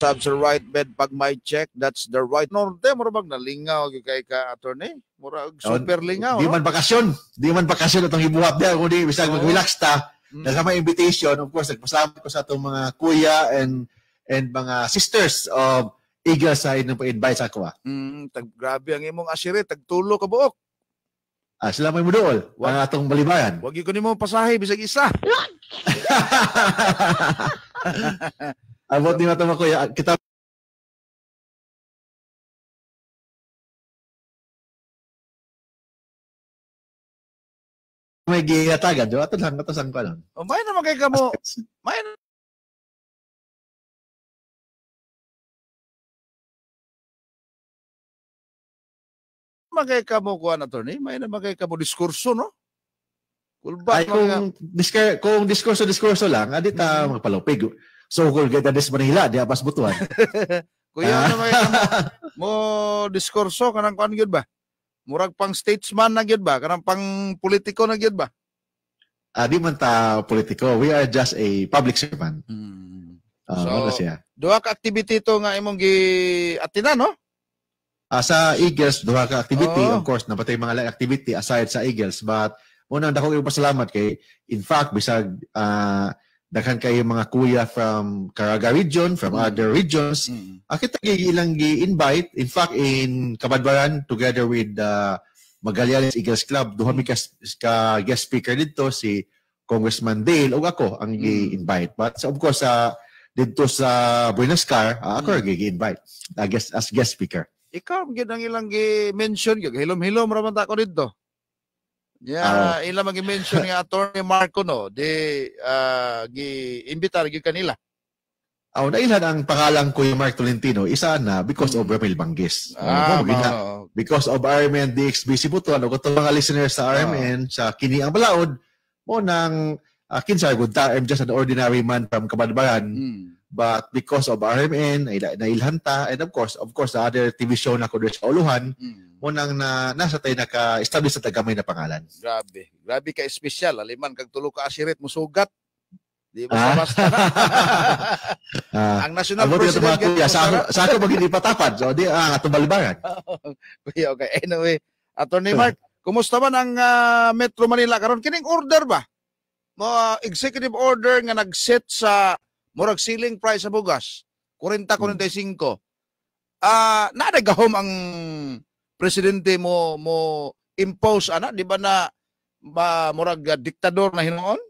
Sabs right bed pag my check, that's the right. Norte, mura bag nalingaw kay ka attorney. Mura super lingaw. Di man bakasyon. Di man bakasyon atong hibuhat niya. Kundi bisag mag-relax ta. Mm. Nagkama invitation. Of course, nagpasalamat ko sa atong mga kuya and and mga sisters of Eagle Side ng pa-invite sa ako. Ah. Mm, tag, grabe ang imong asire. Tagtulo ka buok. Ah, sila may mudool. Wag atong balibayan. Wag yun ko ni mo pasahe bisag isa. Abot din natin ko ya. Kita may gigat agad. Ato lang, natasan ko lang. O, oh, may na magay kamo. May na... magay kamo mo kuan attorney, may na magay kamo diskurso no? Kulba Ay, kung, diskar, kung diskurso diskurso lang, adita mm-hmm. magpalupig. So cool kita des Manila di abas butuan. Kuya, ano kaya mo, mo diskurso kanang kuan gyud ba? Murag pang statesman na gyud ba? Kanang pang politiko na gyud ba? Uh, di man ta politiko. We are just a public servant. Hmm. Uh, so, siya. ka activity to nga imong gi atina no? Uh, Eagles, duha ka activity. Oh. Of course, napatay mga lang activity aside sa Eagles. But, una, unang dakong pasalamat kay, in fact, bisag, uh, daghan kayo mga kuya from Caraga region, from mm. other regions. Mm. Akita ilang gi-invite. In fact, in Kabadbaran, together with the uh, Magallanes Eagles Club, duha mi ka, guest speaker dito si Congressman Dale ug ako ang mm. gi-invite. But so, of course, uh, dito sa Buenos Aires, uh, ako mm. gi-invite uh, guest, as guest speaker. Ikaw, gid ang ilang gi-mention, hilom-hilom ra man ko dito. Yeah, uh, ilang mag mention ni Attorney Marco no, di uh, ah, gi imbitar gyud kanila. Aw oh, nailan ang pangalan ko yung Mark Tolentino, isa na because of Ramil Bangis. Ano ah, ano, ma- because of RMN DXBC Buto, ano, kung mga listeners sa ah. RMN, oh. sa Kini Ang Balaod, mo nang uh, ah, kinsa good I'm just an ordinary man from Kabadbaran. Mm. But because of RMN, nailhan ta, and of course, of course, the other TV show na ko sa Uluhan, mm unang na nasa tayo naka-establish sa tagamay na pangalan. Grabe. Grabe ka special. Aliman kag tulo ka asirit mo sugat. Di ba ah? basta? ah, ang national Abot president ka kuya, sa, sa ako mag hindi patapad. So, di, ah, atubalbangan. kuya, okay. Anyway, Attorney Mark, kumusta man ang uh, Metro Manila karon Kining order ba? Mo, uh, executive order nga nag-set sa murag ceiling price sa bugas. 40-45. Hmm. Ah, hmm. uh, na nagahom ang presidente mo mo impose ana di ba na ba murag ah, diktador na hinuon?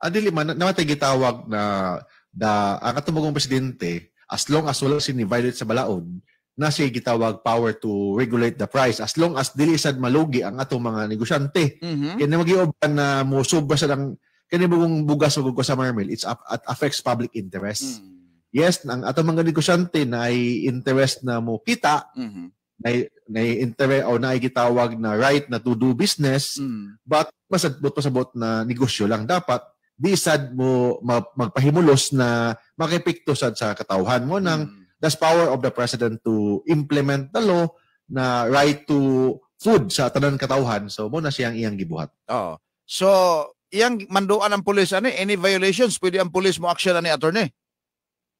Adili man namatay gitawag na da ang atubogong presidente as long as wala sini violate sa balaod na siya gitawag power to regulate the price as long as dili sad malugi ang atong mga negosyante mm-hmm. kay na mo sobra sa ang kani bugong bugas ug sa marmel it's up at affects public interest mm-hmm. yes ang atong mga negosyante na ay interest na mo kita mm-hmm na, na interest o na naigitawag na right na to do business mm. but masabot pasabot na negosyo lang dapat di sad mo magpahimulos na makipikto sad sa katawhan mo mm. ng that's power of the president to implement the law na right to food sa tanan katawhan so mo na siyang iyang gibuhat oh so iyang manduan ang pulis ano eh? any violations pwede ang pulis mo action ani attorney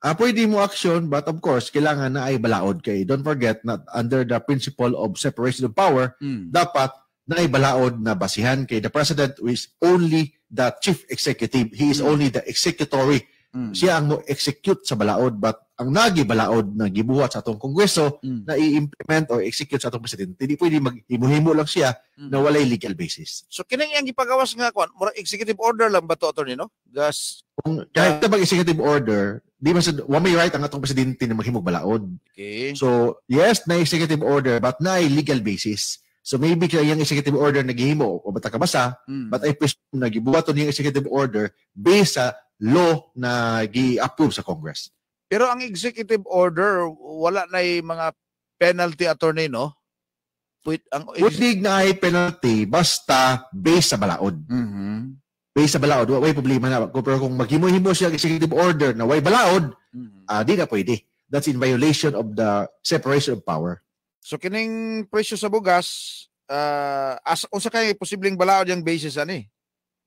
Uh, pwede mo action but of course, kailangan na ay balaod kay. Don't forget na under the principle of separation of power, mm. dapat na ay balaod na basihan kay the president who is only the chief executive. He is mm. only the executory. Mm. Siya ang mo-execute sa balaod but ang nagi balaod na gibuhat sa atong kongreso mm. na i-implement or execute sa atong presidente. Hindi pwede maghimuhimo lang siya mm. na walay legal basis. So kinang iyang gipagawas nga kon, mura executive order lang ba to attorney no? Gas kung kahit uh, executive order, di man sad wa may right ang atong presidente na maghimog balaod. Okay. So, yes, na executive order but na legal basis. So maybe kaya yung executive order naghimo o bata ka basa, hmm. but I presume nagibuhaton yung executive order based sa law na gi-approve sa Congress. Pero ang executive order wala na mga penalty attorney no? Pwede ang Putig na ay penalty basta based sa balaod. Mm-hmm way sa balaod, way problema na. Pero kung maghimo-himo siya executive order na way balaod, mm-hmm. uh, di na pwede. That's in violation of the separation of power. So kining presyo sa bugas, uh, as usa kay posibleng balaod yung basis ani.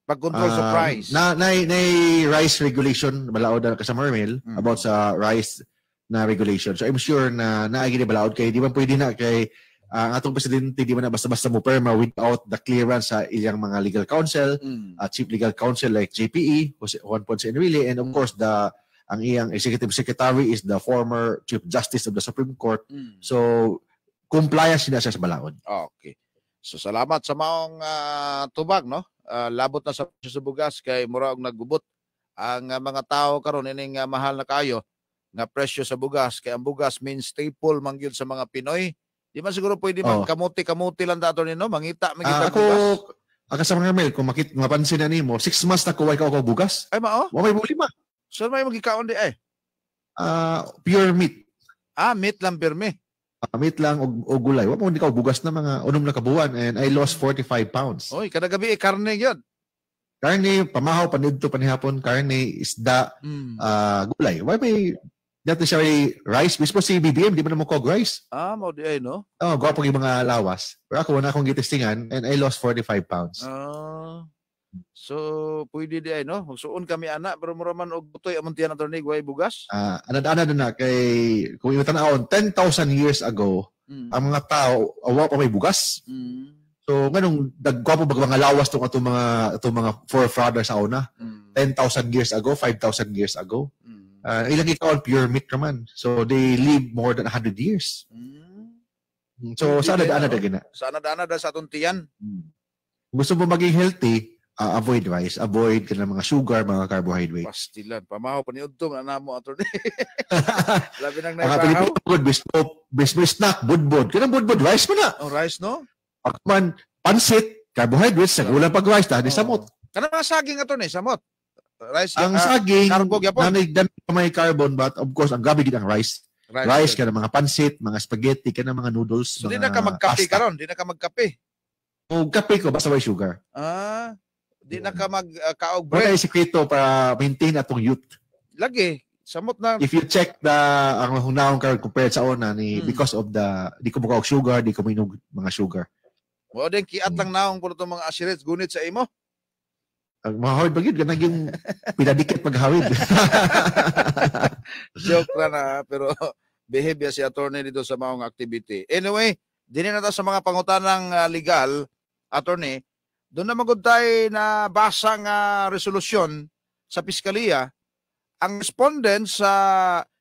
Pag control uh, sa ah, price. Na na, na rice regulation balaod na ka sa Mermil mm-hmm. about sa rice na regulation. So I'm sure na naagi ni balaod kay di ba pwede na kay ang atong presidente di man na basta-basta mo perma without the clearance sa iyang mga legal counsel, mm. uh, chief legal counsel like JPE, Jose Juan Ponce Enrile, and of course the ang iyang executive secretary is the former chief justice of the Supreme Court. Mm. So compliance siya sa balaod. Okay. So salamat sa maong uh, tubag no. Uh, labot na sa subugas kay murag nagubot ang uh, mga tao karon ining uh, mahal na kayo nga presyo sa bugas kay ang bugas means staple man sa mga Pinoy Di ba siguro pwede oh. kamuti-kamuti lang dato nino, mangita, ah, mangita uh, ako, bugas. Ako sa mga mail, kung makit, mapansin na nimo, six months na kuway ka ako bugas. Ay, mao? Wa may bulima. So, may magikaon di eh? Uh, pure meat. Ah, meat lang pure meat. Uh, meat lang o, o gulay. Wa mo hindi ka bugas na mga unom na kabuan and I lost 45 pounds. Oy, kada gabi eh, karne yun. Karne, pamahaw, panidto, panihapon, karne, isda, mm. uh, gulay. Why may necessarily rice. Mismo si BBM, di ba na mo kog rice? Ah, mo di ay, no? Oo, oh, gwapo yung mga lawas. Pero ako, wala akong gitestingan and I lost 45 pounds. Ah. so, pwede di ay, no? Magsuon kami, anak, pero muraman og butoy among tiyan ato ni Guay Bugas. Ah, anad-anad na kay, kung yung tanawon, 10,000 years ago, mm. ang mga tao, awa pa may bugas. Mm. So, ganun, nagkwapo bag mga lawas tong atong mga, atong mga forefathers sa una. Mm. 10,000 years ago, 5,000 years ago. Mm. Uh, ah, ilang ito on pure meat naman. So, they live more than 100 years. Mm. So, sana daan na gina. Sana daan na sa atong tiyan. Hmm. Gusto mo maging healthy, uh, avoid rice, avoid ka mga sugar, mga carbohydrates. Pastilan. Pamaho pa niyo itong anak mo, Anthony. Labi nang naipahaw. Ang bispo, bispo snack, budbud. Kaya budbud, rice mo na. Oh, rice, no? Pakman, pansit, carbohydrates, sa nagulang pag rice, dahil oh. samot. Kana mga saging ito ni, samot rice ang uh, saging carbo gyapon nanigdan may carbon but of course ang gabi gid ang rice rice, rice kana mga pansit mga spaghetti kana mga noodles so, mga di na ka magkape karon di na ka magkape o kape ko basta may sugar ah di na ka magkaog ah, uh, bread wala sikreto para maintain atong youth lagi samot na if you check the ang hunaon karon compared sa una ni hmm. because of the di ko makaog sugar di ko mainog mga sugar mo din kiat lang naong kuno mga assurance gunit sa imo pag ah, mahawid ba yun, naging pinadikit paghawid. Joke na ah, pero behavior si attorney dito sa maong activity. Anyway, din na sa mga pangutanang ah, legal, attorney, doon na magod tayo na basang uh, resolusyon sa Piskaliya, ang respondent sa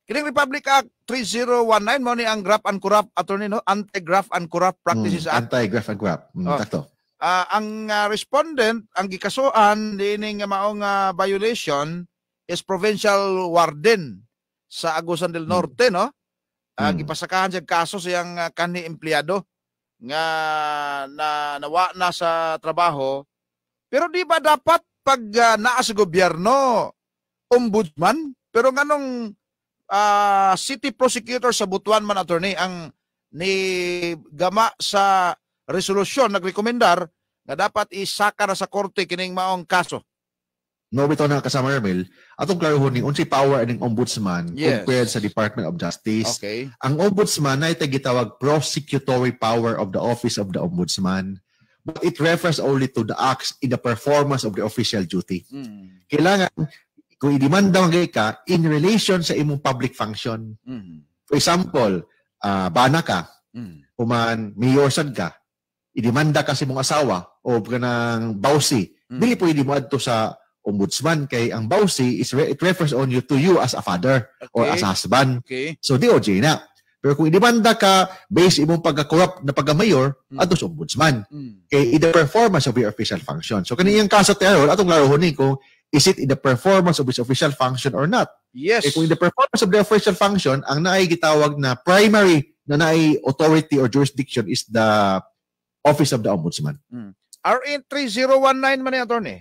Kining Republic Act 3019 mo ni ang graft and corrupt attorney no anti graft and corrupt practices mm, act anti graft and corrupt mm, oh uh, ang uh, respondent ang gikasuan diining nga maong uh, violation is provincial warden sa Agusan del hmm. Norte no uh, hmm. gipasakahan siya kaso siyang uh, kani empleyado nga na nawa na sa trabaho pero di ba dapat pag uh, naa sa gobyerno ombudsman pero nganong uh, city prosecutor sa Butuan man attorney ang ni gama sa resolusyon nagrekomendar nga dapat isaka na sa korte kining maong kaso. No bitaw na kasama Ramil, atong klaruhon ni unsay power ning ombudsman yes. compared sa Department of Justice. Okay. Ang ombudsman na itay gitawag prosecutory power of the office of the ombudsman but it refers only to the acts in the performance of the official duty. Mm. Kailangan kung i-demanda ang ka in relation sa imong public function. Mm. For example, uh, bana ka, mm. kuman mayor sad ka, idemanda kasi mong asawa o ka ng bawsi, mm. dili pwede mo adto sa ombudsman kay ang bawsi is re- it refers on you to you as a father okay. or as a husband. Okay. So DOJ na. Pero kung idemanda ka based imong pagka-corrupt na pagka-mayor mm. adto sa ombudsman mm. kay in the performance of your official function. So kaniyang kaso tayo atong laruhon ni kung is it in the performance of his official function or not. Yes. Eh, kung in the performance of the official function, ang naay gitawag na primary na naay authority or jurisdiction is the Office of the Ombudsman. Mm. RN 3019 man ni attorney.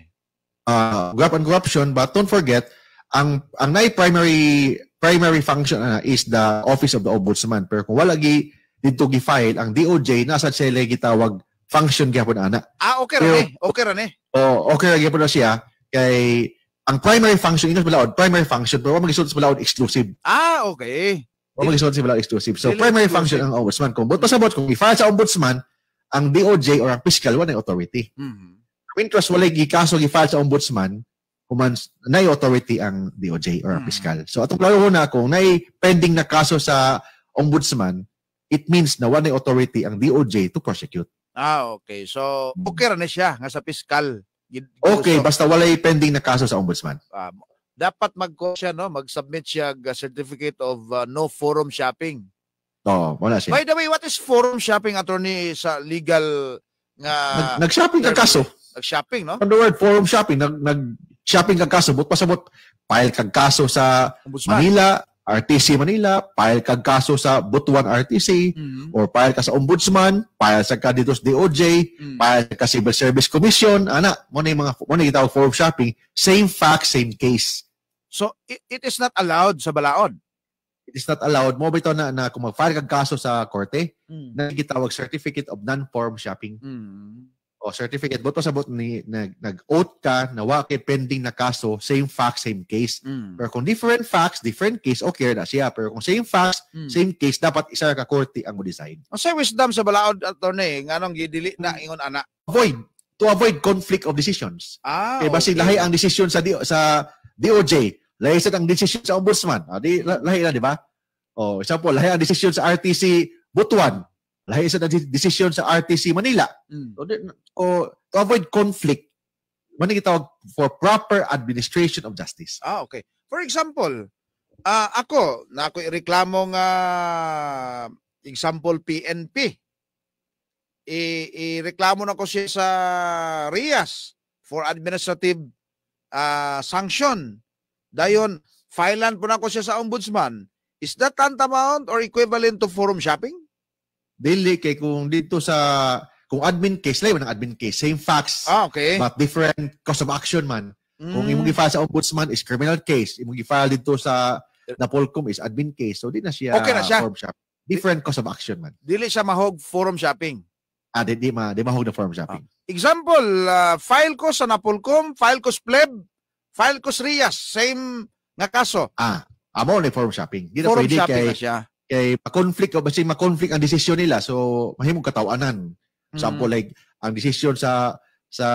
Uh, grab and corruption, but don't forget, ang ang nai primary primary function uh, is the Office of the Ombudsman. Pero kung wala gi dito gi file ang DOJ nasa sila gitawag function gyapon ana. Ah, okay ra ni. Okay ra ni. Oh, okay ra gyapon siya kay ang primary function inos balaod, primary function pero wala magisod sa balaod exclusive. Ah, okay. Wala magisod sa balaod exclusive. So primary exclusive. function ang ombudsman kung bot pasabot kung i-file sa ombudsman, ang DOJ or ang fiscal wala authority. Mm-hmm. Winters walay gikaso gifile sa ombudsman human nay authority ang DOJ or ang mm-hmm. fiscal. So atong klaro na kung nay pending na kaso sa ombudsman, it means na wala authority ang DOJ to prosecute. Ah, okay. So, mm-hmm. okay na siya nga sa fiscal. Okay, so, basta walay pending na kaso sa ombudsman. Um, dapat mag siya, no? mag-submit siya uh, certificate of uh, no forum shopping. Oo, oh, wala siya. By the way, what is forum shopping attorney sa legal nga... Uh, nag, shopping ka kaso. Nag-shopping, no? On the word, forum shopping. Nag, nag-shopping kag kaso. But pasabot, file kag kaso sa Ombudsman. Manila, RTC Manila, file kag kaso sa Butuan RTC, mm-hmm. or file ka sa Ombudsman, file sa ka DOJ, mm-hmm. file ka Civil Service Commission, ana, mo na yung mga, mo na yung forum shopping, same fact, same case. So, it, it is not allowed sa Balaod? it is not allowed mo ba ito na, na kung mag-file kag kaso sa korte mm. na gitawag certificate of non-form shopping mm. o certificate boto sa bot ni nag nag-oath ka na wa kay pending na kaso same facts same case mm. pero kung different facts different case okay na siya pero kung same facts mm. same case dapat isa ka korte ang decide o say wisdom sa balaod attorney nganong gidili na hmm. ingon ana avoid to avoid conflict of decisions ah, kay basig okay. lahi ang decision sa di, sa DOJ Lahi sa ang desisyon sa ombudsman. Ah, di, lahi na, di ba? Oh, example, lahi ang desisyon sa RTC Butuan. Lahi sa ang desisyon sa RTC Manila. Mm. O, oh, to avoid conflict, manig itawag for proper administration of justice. Ah, okay. For example, uh, ako, na ako reklamo nga uh, example PNP. I, reklamo na ko siya sa RIAS for administrative uh, sanction. Dayon, filean po na ko siya sa ombudsman. Is that tantamount or equivalent to forum shopping? Dili kay kung dito sa kung admin case layo ng admin case same facts ah, okay. but different cause of action man. Mm. Kung imong gi-file mm. sa ombudsman is criminal case, imong gi-file dito sa Napolcom is admin case. So di na siya okay na siya. forum shopping. Different cause of action man. Dili siya mahog forum shopping. Ah, di, di, ma, di mahog na forum shopping. Ah. Example, uh, file ko sa Napolcom, file ko sa pleb, Falcos Rias, same nga kaso. Ah, amo ni forum shopping. Di na forum pwede shopping kay, na siya. Kay ma-conflict, kasi ma-conflict ang desisyon nila. So, mahimong katawanan. Mm. Sample like, ang desisyon sa sa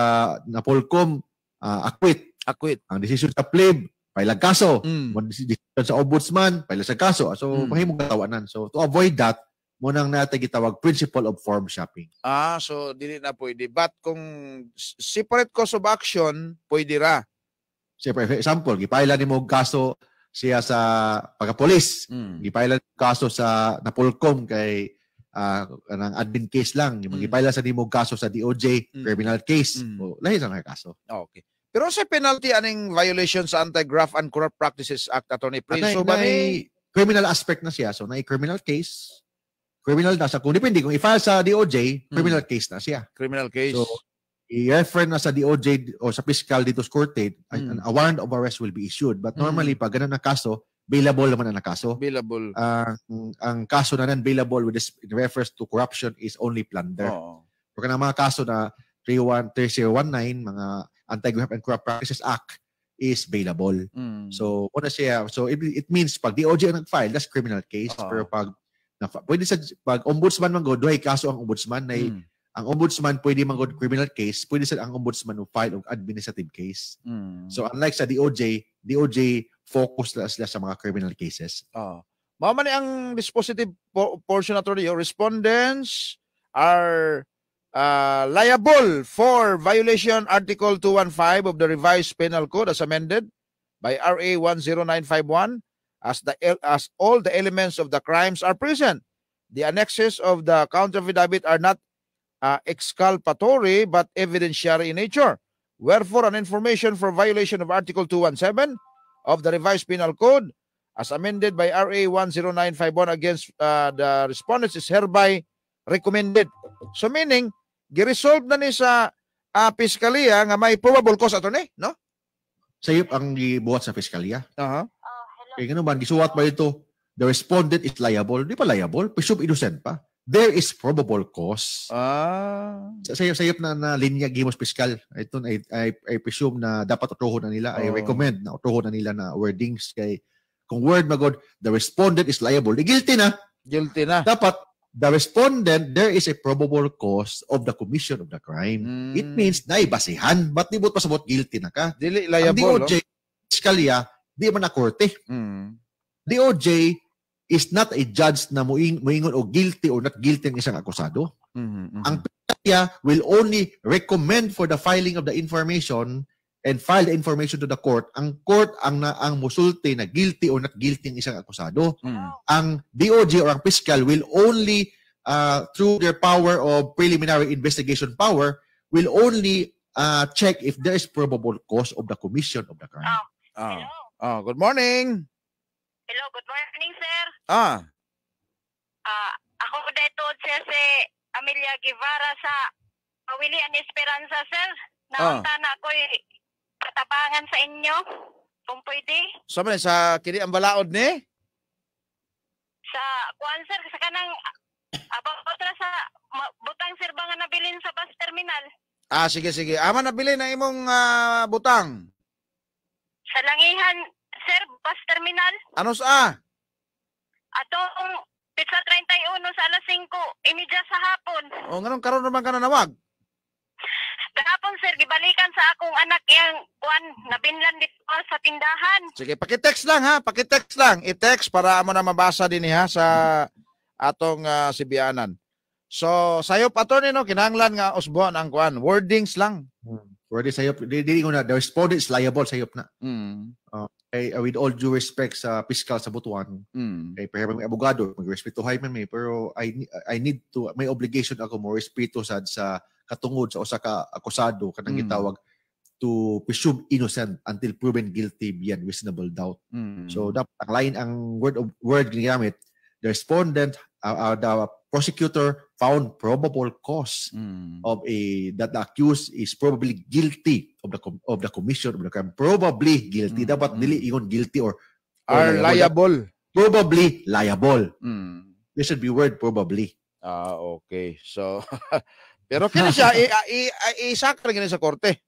Napolcom, uh, ah, acquit. Acquit. Ang desisyon sa pleb, pailag kaso. Mm. Desisyon sa ombudsman, pailag sa kaso. So, mm. mahimong katawanan. So, to avoid that, mo nang nata gitawag principle of form shopping. Ah, so dili na pwede. But kung separate cause of action, pwede ra. Siyempre, for example, gipaila ni mo kaso siya sa pagka-police. Mm. Gipaila ni kaso sa napulkom kay uh, ah, anang admin case lang. Yung mm. sa ni mo kaso sa DOJ, mm. criminal case. Mm. O, lahi sa mga kaso. Ah, okay. Pero sa penalty aning violation sa Anti-Graft and Corrupt Practices Act, Attorney Prince, so ba ni... Criminal aspect na siya. So, na criminal case, criminal na sa kung depende kung i-file sa DOJ, mm. criminal hmm. case na siya. Criminal case. So i-refer na sa DOJ o sa fiscal dito sa court date, eh, mm. a warrant of arrest will be issued. But hmm. normally, mm. pag ganun na kaso, bailable naman na kaso. Bailable. Uh, ang, ang kaso na non-bailable with this, in refers to corruption is only plunder. Oh. Pagka na mga kaso na 31, 3019, mga Anti-Graft and Corrupt Practices Act, is bailable. Mm. So, una siya, so it, it means pag DOJ ang nag-file, that's criminal case. Uh-huh. Pero pag, na, pwede sa, pag ombudsman man go, duhay kaso ang ombudsman na mm ang ombudsman pwede mangod criminal case, pwede sa ang ombudsman mo file og administrative case. Mm. So unlike sa DOJ, DOJ focus na sila sa mga criminal cases. Oh. Ah. Mao man ang dispositive portion ato niyo, respondents are uh, liable for violation article 215 of the revised penal code as amended by RA 10951 as the as all the elements of the crimes are present. The annexes of the counter affidavit are not uh, exculpatory but evidentiary in nature. Wherefore, an information for violation of Article 217 of the Revised Penal Code, as amended by RA 10951 against uh, the respondents, is hereby recommended. So meaning, giresolve na ni sa uh, Piskalya nga may probable cause ato ni, no? Sayop ang gibuhat sa Piskalya. Uh -huh. Kaya ganun ba, gisuwat ba ito? The respondent is liable. Di pa liable. Presume innocent pa there is probable cause. Ah. Sa sayop, sayop na, na linya Gimos fiscal. Ito, I, I, I presume na dapat utuhon na nila. Oh. I recommend na utuhon na nila na wordings kay kung word magod, the respondent is liable. Di guilty na. Guilty na. Dapat, the respondent, there is a probable cause of the commission of the crime. Mm. It hmm. means, naibasihan. Ba't di mo pasabot guilty na ka? Dili, liable. Ang DOJ, no? Scalia, di man na korte. Mm. DOJ, is not a judge na muing, muingon o guilty or not guilty ang isang akusado. Mm-hmm, mm-hmm. Ang PNAIA will only recommend for the filing of the information and file the information to the court. Ang court ang na, ang musulte na guilty or not guilty ang isang akusado. Mm-hmm. Ang DOJ or ang fiscal will only uh, through their power of preliminary investigation power will only uh, check if there is probable cause of the commission of the crime. Oh, oh. oh good morning. Hello, good morning, sir. Ah. Ah, ako dito, sir, si Amelia Guevara sa Pawilian Esperanza, sir. Ah. Naunta na ako'y eh, katabangan sa inyo, kung pwede. Sa man sa kini ang balaod ni? Sa kuan sir sa kanang about ah, sa butang sir ba nga nabilin sa bus terminal Ah, sige sige. Ama nabili na imong ah, butang. sa langihan sir, bus terminal. Ano sa? Atong pizza 31 sa alas 5, imidya eh, sa hapon. O ngayon karon naman ka nanawag. Gahapon sir, gibalikan sa akong anak yang kuan nabinlan dito sa tindahan. Sige, paki-text lang ha, paki-text lang. I-text para amo na mabasa din ha sa atong uh, sibianan. So, sayop attorney no kinahanglan nga usbon ang kuan, wordings lang. Hmm. Pwede sayop, di, di ko na, the respondents liable sayop na. Mm. Uh, eh, ah, with all due respect sa fiscal sa Butuan, mm. eh, pero may abogado, mag-respeto Hyman may, pero I, I need to, may obligation ako more respect sa, sa katungod sa usa ka akusado kanang mm. gitawag to presume innocent until proven guilty beyond reasonable doubt. Mm. So dapat ang line ang word of word ginamit ah, the respondent uh, uh, the prosecutor found probable cause mm. of a that the accused is probably guilty of the of the commission of the crime. Probably guilty. Mm. Dapat mm. dili hmm. iyon guilty or, or are liable. liable. Probably liable. Mm. There should be word probably. Ah, okay. So pero kini siya i-sakra gani sa korte.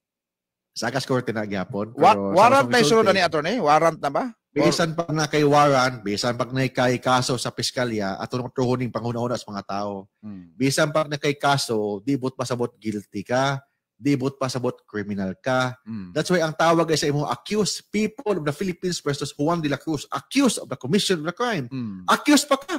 sa kas korte na gyapon. Wa warrant na isulod ni attorney? Warrant na ba? Bisan pag na kay Warren, bisan pag na kay kaso sa piskalya, at tuhuning panguna una sa mga tao. Hmm. Bisan pag na kay kaso, dibot pasabot guilty ka, dibot pasabot criminal ka. Hmm. That's why ang tawag ay sa imo accused people of the Philippines versus Juan de la Cruz, accused of the commission of the crime. Hmm. Accused pa ka.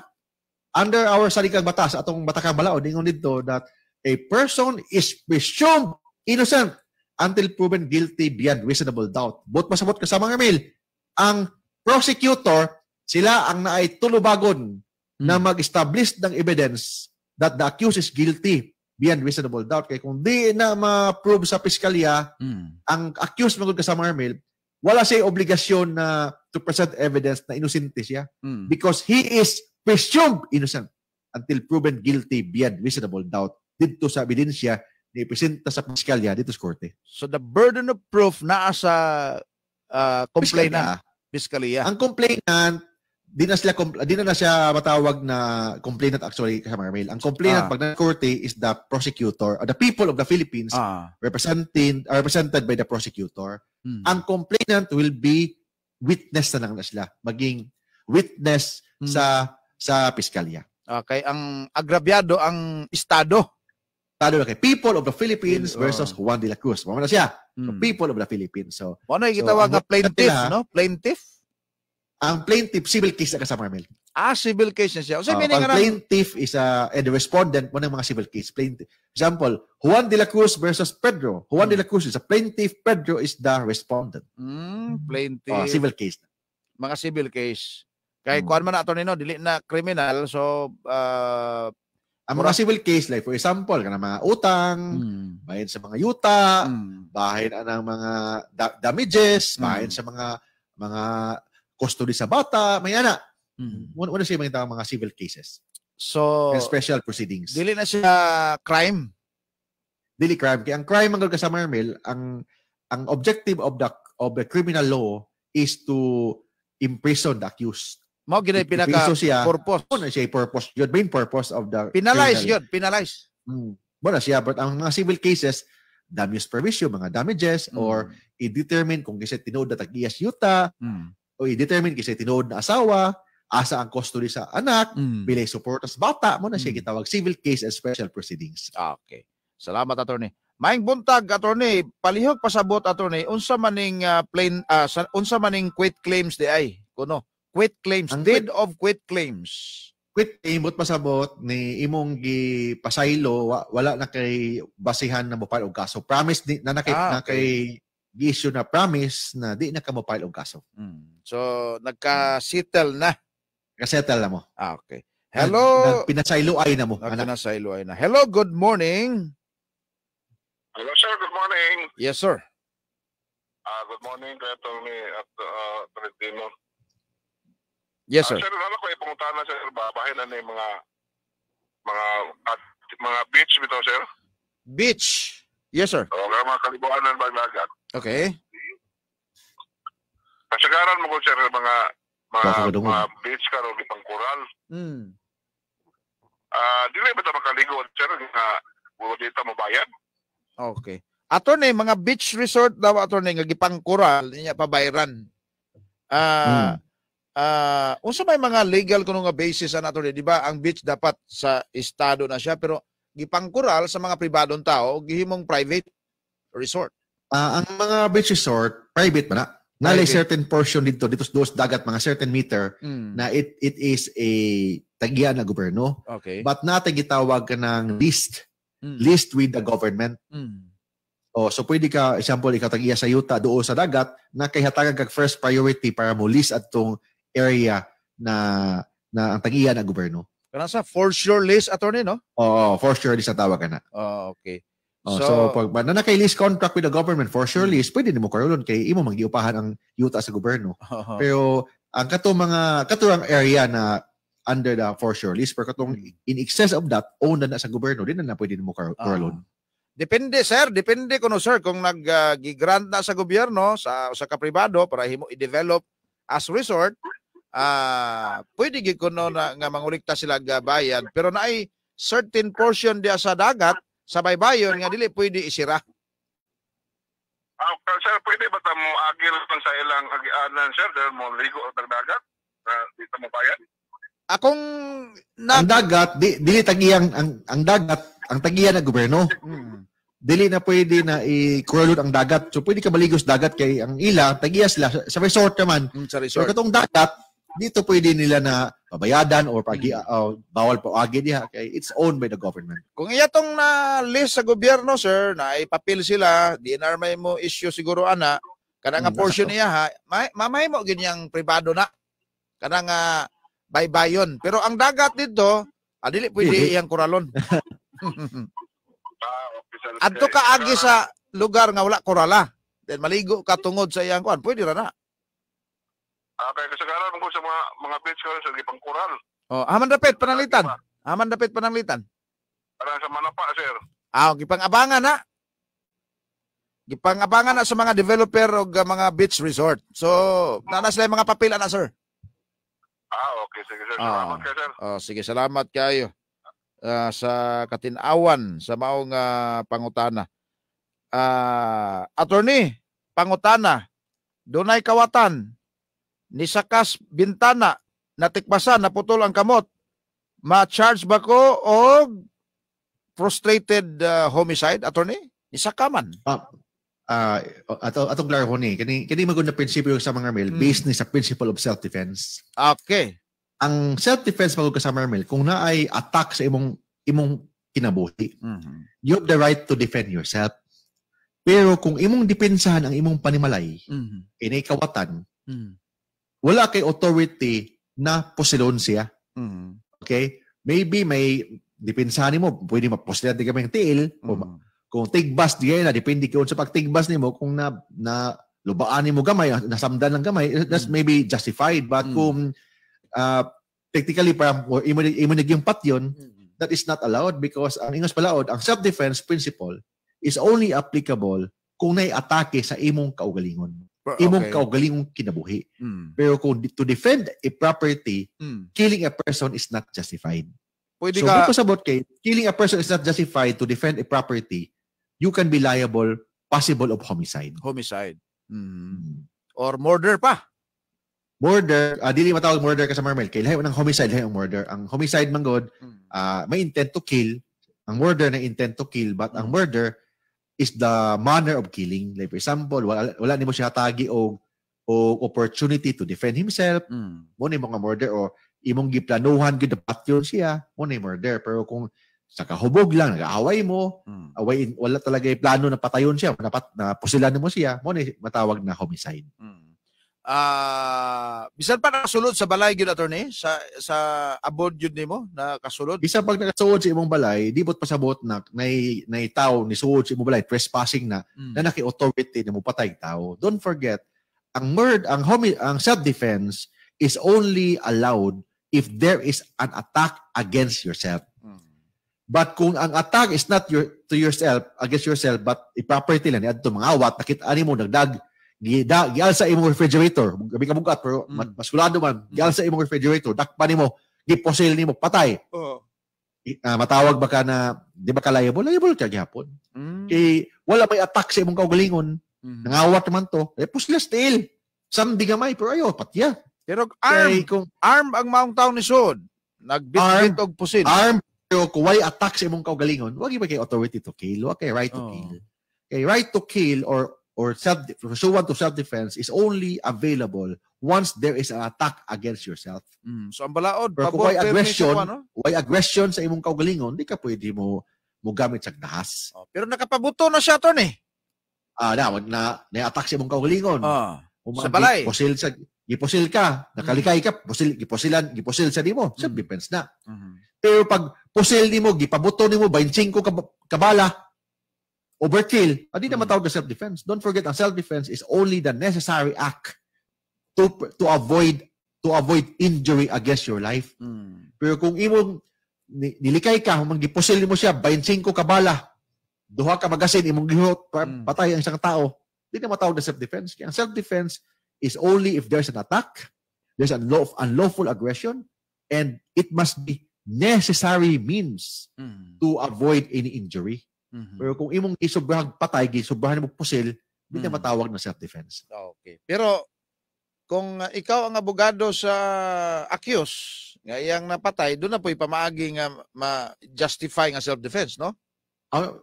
Under our salikang batas, atong batakang balao, dingon dito that a person is presumed innocent until proven guilty beyond reasonable doubt. Bot pasabot sa mga Emil, ang prosecutor, sila ang naitulubagon hmm. na mag-establish ng evidence that the accused is guilty beyond reasonable doubt. Kaya kung di na ma-prove sa piskalya, hmm. ang accused magod ka sa Marmil, wala siya obligasyon na to present evidence na innocent siya mm. because he is presumed innocent until proven guilty beyond reasonable doubt dito sa ebidensya ni ipresenta sa piskalya dito sa korte. So the burden of proof naa sa uh, complainant. Miss Ang complainant, di na, sila, di na, na siya matawag na complainant actually sa Marmail. Ang complainant ah. pag na-korte is the prosecutor or the people of the Philippines ah. represented, represented by the prosecutor. Hmm. Ang complainant will be witness na lang na sila. Maging witness hmm. sa sa piskalya. Okay, ang agrabyado ang estado talo na kay People of the Philippines versus Juan de la Cruz. Mama na siya. So, Hmm. People of the Philippines. So, Ano yung itawag So, na plaintiff, sila- no? Ah, plaintiff? ang plaintiff, civil case na kasama, Mel. Ah, civil case na siya. So, uh, meaning nga ang lang, plaintiff is a, and eh, the respondent, mo ng mga civil case. Plaintiff. Example, Juan de la Cruz versus Pedro. Juan de la hmm. Cruz is a plaintiff, Pedro is the respondent. mm, plaintiff. Oh, civil case. mga civil case. Kay Hmm. kuan man na ato nino dili na criminal so ah, ang mga civil case, like for example, kanang mga utang, mm. bahin sa mga yuta, mm. bahin ang mga da- damages, hmm. bahin sa mga mga custody sa bata, may ana. Mm. Ano siya mga mga civil cases? So, And special proceedings. Dili na siya crime? Dili crime. kay ang crime, ang ka sa Marmel, ang, ang objective of the, of the criminal law is to imprison the accused. Mao gyud pinaka siya, purpose. Mo ano na siya purpose. Yun main purpose of the penalize yun, penalize. Mm. Mo siya but ang mga civil cases damages per issue, mga damages mm. or i-determine kung kasi tinuod na tag-iyas yuta mm. o i-determine kasi tinuod na asawa asa ang custody sa anak, mm. bilay support sa bata, mo na siya mm. gitawag civil case and special proceedings. Okay. Salamat attorney. Maing buntag attorney, palihog pasabot attorney unsa maning uh, plain uh, unsa maning quit claims di ay kuno quit claims. Ang deed quit, of quit claims. Quit claim, pasabot ni imong gi pasaylo, wala na kay basihan na mopile og kaso. Promise di, na na kay, ah, okay. na issue na promise na di na ka mopile og kaso. Hmm. So, nagka-settle na. Nagka-settle na mo. Ah, okay. Hello. Nag, pinasaylo ay na mo. Pinasaylo ay na. Hello, good morning. Hello, sir. Good morning. Yes, sir. Uh, good morning, Attorney at uh, ah, Tredino. Yes, sir. Uh, sir, alam ko, ipunguntahan eh, na, sir, babahin na yung mga, mga, at, mga beach bitaw, sir. Beach? Yes, sir. O, okay, mga kalibuan ng baglagan. Okay. Kasagaran mo ko, sir, mga, mga, mga beach karo, rin, pang coral. Hmm. Ah, uh, dili ba makaligo, sir, nga, bulo dito mabayad? Okay. Ato ni mga beach resort daw ato ni nga gipang coral niya pabayran. Ah, uh, hmm uh, unsa may mga legal kuno nga basis ana to di ba ang beach dapat sa estado na siya pero gipangkural sa mga pribadong tao gihimong private resort uh, ang mga beach resort private ba na ah. Nalay certain portion dito, dito dos dagat, mga certain meter, mm. na it it is a tagiya na gobyerno. Okay. But natin gitawag ka ng list. Mm. List with the government. Mm. Oh, so pwede ka, example, ikaw tagiya sa yuta doon sa dagat, na kay hatagan kag first priority para mo list at tong area na na ang tag-iya na gobyerno. Pero sa for sure list, attorney, no? Oo, for sure list na tawag ka na. Oh, ah, okay. Oh, so, so pag na naka-lease contract with the government for sure hmm. lease, pwede nimo karulon kay imo magiupahan ang yuta sa gobyerno. Uh-huh. Pero ang kato mga katurang area na under the for sure lease pero katong hmm. in excess of that owned na, na sa gobyerno din na, na pwede nimo karulon. Uh-huh. Ah. Depende sir, depende kuno sir kung nag-grant ah, uh, na sa gobyerno sa sa ka pribado para himo i-develop as resort, ah, pwede gid kuno na nga manguligta sila ga bayad pero naay certain portion diya sa dagat sa baybayon nga dili pwede isira. Ah, uh, sir, pwede ba tamo agil sa ilang agianan sir dahil mo ligo ang dagat? Uh, dito mo bayad? Akong na... ang dagat di, dili tagiyang ang ang dagat ang tagiyan ng gobyerno. Hmm. Dili na pwede na i-curlod ang dagat. So pwede ka maligos dagat kay ang ila tagiya sila sa, sa resort naman. Hmm, sa resort. Pero katong dagat dito pwede nila na pabayadan or pag mm. uh, bawal po agi diha kay it's owned by the government. Kung iya tong na list sa gobyerno sir na ipapil sila, DNR may mo issue siguro ana kada nga mm, portion niya ha, may, mamay mo ganyang pribado na. Kada nga baybayon. Pero ang dagat dito, adili pwede iyang kuralon. Ah, Adto ka agi sa lugar nga wala korala. Then maligo ka tungod sa iyang kuan, pwede ra na. Ah, kay kasagaran ko sa mga mga beach ko sa gipang koral. Oh, aman dapat pananglitan. Aman dapat pananglitan. Para sa manapa, sir. Ah, gipang abangan na. Gipangabangan na sa mga developer og mga beach resort. So, nana sila mga papel na, sir. Ah, okay, sige sir. Ah. Salamat oh. kayo, sir. Oh, sige, salamat kayo. Uh, sa katinawan sa maong uh, pangutana. Uh, attorney, pangutana, dunay kawatan ni Sakas Bintana natikbasan naputol ang kamot ma-charge ba ko o frustrated uh, homicide attorney ni Sakaman ah, uh, ato atong klaro ni kani kani magud na prinsipyo sa mga mail hmm. based ni sa principle of self defense okay ang self defense magud sa mga mail kung ay attack sa imong imong kinabuhi mm-hmm. you have the right to defend yourself pero kung imong depensahan ang imong panimalay mm-hmm. kini kawatan mm-hmm wala kay authority na posilon siya. Mm-hmm. Okay? Maybe may, dipinsahan mo, pwede maposilan din kami ng tiil. Mm-hmm. Kung tigbas di na, depende kayo sa pagtigbas nimo kung na, na lubaan nimo gamay, nasamdan ng gamay, that's mm-hmm. maybe justified. But mm-hmm. kung uh, technically parang imo imo naging pat yon, mm-hmm. that is not allowed because ang ingos palaod, ang self-defense principle is only applicable kung nay atake sa imong kaugalingon. But, okay. imong kaugalingong kinabuhi. Mm. Pero kung to defend a property, mm. killing a person is not justified. Pwede so, ka... So, about kay, killing a person is not justified to defend a property, you can be liable possible of homicide. Homicide. Mm. Or murder pa. Murder, uh, ah, dili matawag murder ka sa Marmel. Kay lahi ng homicide, lahi ang murder. Ang homicide man god, mm. uh, ah, may intent to kill. Ang murder na intent to kill, but mm. ang hmm. murder is the manner of killing. Like for example, wala, wala ni mo siya tagi o, o opportunity to defend himself. Mm. Mo ni mga murder or imong giplanuhan gid pattern siya, mo ni murder. Pero kung sa kahubog lang, nag away mo, mm. away, wala talaga yung plano na patayon siya, na, na pusilan mo siya, mo ni matawag na homicide. Mm uh, bisan pa nakasulod sa balay gyud attorney sa sa abroad gyud nimo na kasulod bisan pag nakasuod sa imong balay dibot pa sa botnak nay nay tao ni suod sa imong balay trespassing na mm. na naki authority nimo patay tao don't forget ang murder ang homi, ang self defense is only allowed if there is an attack against yourself hmm. But kung ang attack is not your, to yourself, against yourself, but i-property lang, niya, ito mga awat, nakita mo, nagdag, gida gial sa imong refrigerator gabi ka bugat pero mm. maskulado man gial mm. sa imong refrigerator dakpan nimo giposil nimo patay oh. Uh, matawag ba ka na di ba ka liable liable ka gihapon mm. kay wala may attack sa imong kaugalingon mm. nangawat man to eh pusla still samdi gamay pero ayo patya pero arm kay, kung, arm ang maong taon ni sud nagbitbit og pusil arm pero kuway attack sa imong kaugalingon wagi ba kay authority to kill wa kay right to oh. kill kay right to kill or or self pursuant to self-defense is only available once there is an attack against yourself. Mm. So ang balaod, Pero kung why aggression, ano? why aggression sa imong kaugalingon, di ka pwede mo mo gamit sa dahas. Oh, pero nakapabuto na siya ton eh. Ah, na, na, na attack sa imong kaugalingon. Oh. Ah, Umang, sa balay. Posil sa giposil ka, nakalikay ka, posil, giposilan, giposil sa nimo, mm. self-defense na. Mm-hmm. Pero pag posil nimo, gipabuto nimo 25 kabala, overkill, hindi ah, naman tawag na self-defense. Don't forget, ang self-defense is only the necessary act to to avoid to avoid injury against your life. Mm. Pero kung imong nilikay ka, humang gipusil mo siya 25 ka bala, duha ka magasin imong gihot hmm. patay ang isang tao, hindi naman tawag na self-defense. Kaya ang self-defense is only if there's an attack, there's an unlawful, unlawful aggression, and it must be necessary means mm. to avoid any injury. Mm-hmm. Pero kung imong gisubrahag patay, gisubrahan mo pusil, hindi mm-hmm. matawag na self-defense. Okay. Pero kung ah, ikaw ang abogado sa accused nga iyang napatay, doon na po'y pamaagi nga ma-justify nga self-defense, no? Uh,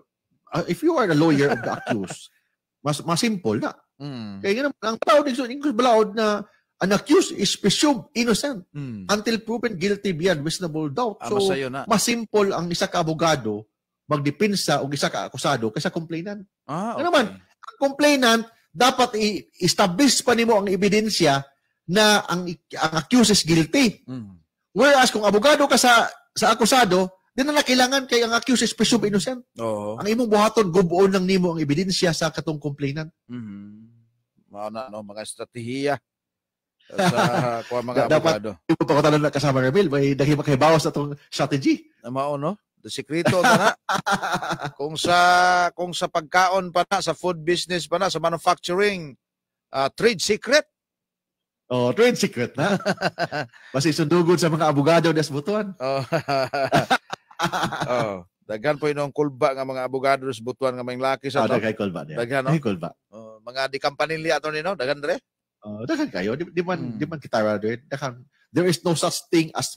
uh, if you are the lawyer of the accused, mas mas simple na. Mm. Kaya ganun, ang tao din so English balaod na an accused is presumed innocent mm. until proven guilty beyond reasonable doubt. Ah, so, mas simple ang isa ka abogado magdepensa og isa ka akusado kaysa complainant. Ah, ano okay. Ano naman, ang complainant dapat i-establish pa nimo ang ebidensya na ang, ang accused is guilty. Mm. Whereas kung abogado ka sa sa akusado, din na kailangan kay ang accused is presumed innocent. Oo. Ang imong buhaton gubuon lang nimo ang ebidensya sa katong complainant. Mhm. Mao na no mga estratehiya sa kuha mga abogado. Dapat, abogado. Dapat ko tanan na kasama Ramil, may daghi makahibawas atong strategy. Mao no? The Sikreto na na. kung sa kung sa pagkaon pa na, sa food business pa na, sa manufacturing, uh, trade secret. Oh, trade secret na. Basi sundugod sa mga abogado des butuan. Oh. oh. Daghan po inong kulba nga mga abogado des butuan nga laki sa. Oh, daghan kulba. Daghan no. kulba. Oh, mga di kampanilya ato nino, daghan dre. Oh, daghan kayo. Di, di man hmm. di man kita ra daghan. There is no such thing as